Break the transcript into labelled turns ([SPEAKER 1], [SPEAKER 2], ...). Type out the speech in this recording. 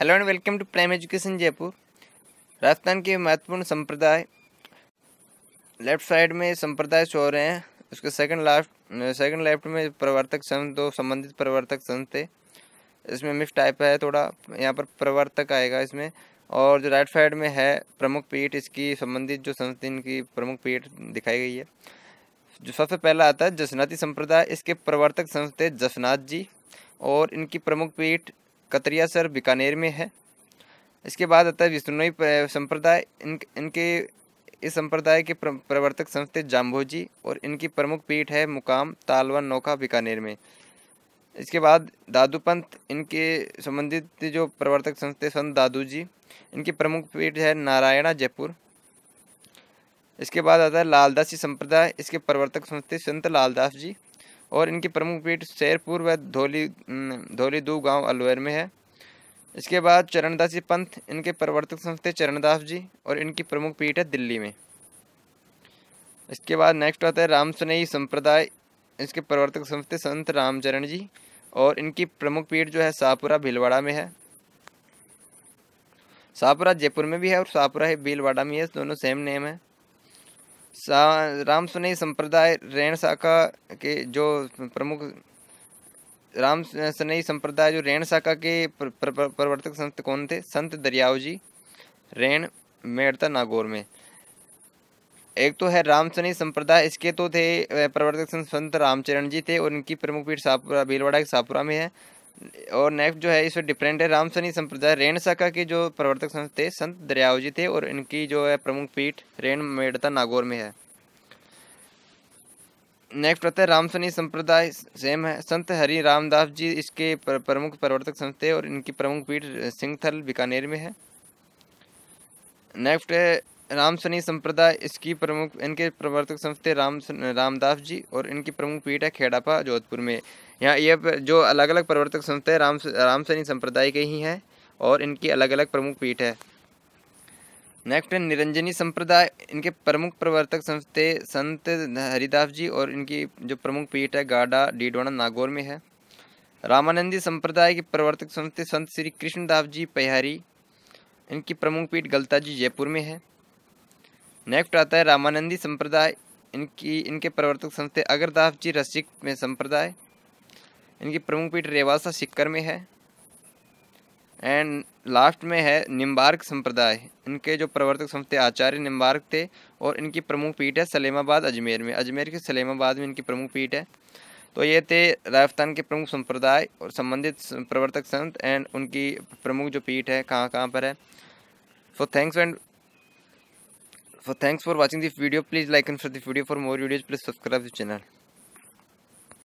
[SPEAKER 1] hello and welcome to prime education Jaipur Rajasthan के महत्वपूर्ण संप्रदाय लेफ्ट साइड में संप्रदाय शो रहे हैं उसके सेकंड लास्ट सेकंड लेफ्ट में प्रवर्तक संघ दो संबंधित प्रवर्तक संघ थे इसमें मिक्स टाइप है थोड़ा यहाँ पर प्रवर्तक आएगा इसमें और जो राइट साइड में है प्रमुख पीठ इसकी संबंधित जो संस्थान की प्रमुख पीठ दिखाई गई है जो सबसे पहला आता है जसनाती संप्रदाय इसके प्रवर्तक संस्थे जसनाथ जी और इनकी प्रमुख पीठ कतरिया सर बीकानेर में है इसके बाद आता है विष्णुई संप्रदाय इन इनके इस संप्रदाय के प्रवर्तक संस्थित जाम्भोजी और इनकी प्रमुख पीठ है मुकाम तालवन नौका बीकानेर में इसके बाद दादू पंथ इनके संबंधित जो प्रवर्तक संस्थे संत दादू जी इनकी प्रमुख पीठ है नारायणा जयपुर इसके बाद आता है लालदासी संप्रदाय इसके प्रवर्तक संस्थे संत लालदास जी और इनकी प्रमुख पीठ शेरपुर व धोली धोली दू गाँव अलवर में है इसके बाद चरणदासी पंथ इनके प्रवर्तक संस्था थे चरणदास जी और इनकी प्रमुख पीठ है दिल्ली में इसके बाद नेक्स्ट आता है राम सुनई संप्रदाय इसके प्रवर्तक संस्था थे संत रामचरण जी और इनकी प्रमुख पीठ जो है शाहपुरा भीलवाड़ा में है शाहपुरा जयपुर में भी है और शाहपुरा भीलवाड़ा में है दोनों सेम नेम है सा राम सुनई संप्रदाय रेण शाखा के जो प्रमुख राम सनई संप्रदाय जो रेण शाखा के प्रवर्तक संत कौन थे संत दरियाव जी रैन मेड़ता नागौर में एक तो है राम सनई संप्रदाय इसके तो थे प्रवर्तक संत संत रामचरण जी थे और इनकी प्रमुख पीठ सापुरा भीलवाड़ा के सापुरा में है और नेक्स्ट जो है इसमें डिफरेंट है रामसनी संप्रदाय रेण शाखा के जो प्रवर्तक संत थे संत दरियाव जी थे और इनकी जो है प्रमुख पीठ रेण मेड़ता नागौर में है नेक्स्ट आता है रामसनी संप्रदाय सेम है संत हरि रामदास जी इसके प्रमुख प्रवर्तक संत थे और इनकी प्रमुख पीठ सिंहथल बीकानेर में है नेक्स्ट है रामसनी संप्रदाय इसकी प्रमुख इनके प्रवर्तक संस्थे राम रामदास जी और इनकी प्रमुख पीठ है खेड़ापा जोधपुर में यहाँ ये जो अलग अलग प्रवर्तक संस्थे राम रामसनी संप्रदाय के ही हैं और इनकी अलग अलग प्रमुख पीठ है नेक्स्ट है निरंजनी संप्रदाय इनके प्रमुख प्रवर्तक संस्थे संत हरिदास जी और इनकी जो प्रमुख पीठ है गाडा डीडवाणा नागौर में है रामानंदी संप्रदाय के प्रवर्तक संस्थे संत श्री कृष्णदास जी पहारी इनकी प्रमुख पीठ गलता जी जयपुर में है नेक्स्ट आता है रामानंदी संप्रदाय इनकी इनके प्रवर्तक संस्थे अगरदास जी रसिक में संप्रदाय इनकी प्रमुख पीठ रेवासा सिक्कर में है एंड लास्ट में है निम्बार्क संप्रदाय इनके जो प्रवर्तक संस्थे आचार्य निम्बार्क थे और इनकी प्रमुख पीठ है सलेमाबाद अजमेर में अजमेर के सलेमाबाद में इनकी प्रमुख पीठ है तो ये थे राजस्थान के प्रमुख संप्रदाय और संबंधित प्रवर्तक संत एंड उनकी प्रमुख जो पीठ है कहाँ कहाँ पर है so thanks and for thanks for watching this video please like and share this video for more videos please subscribe the channel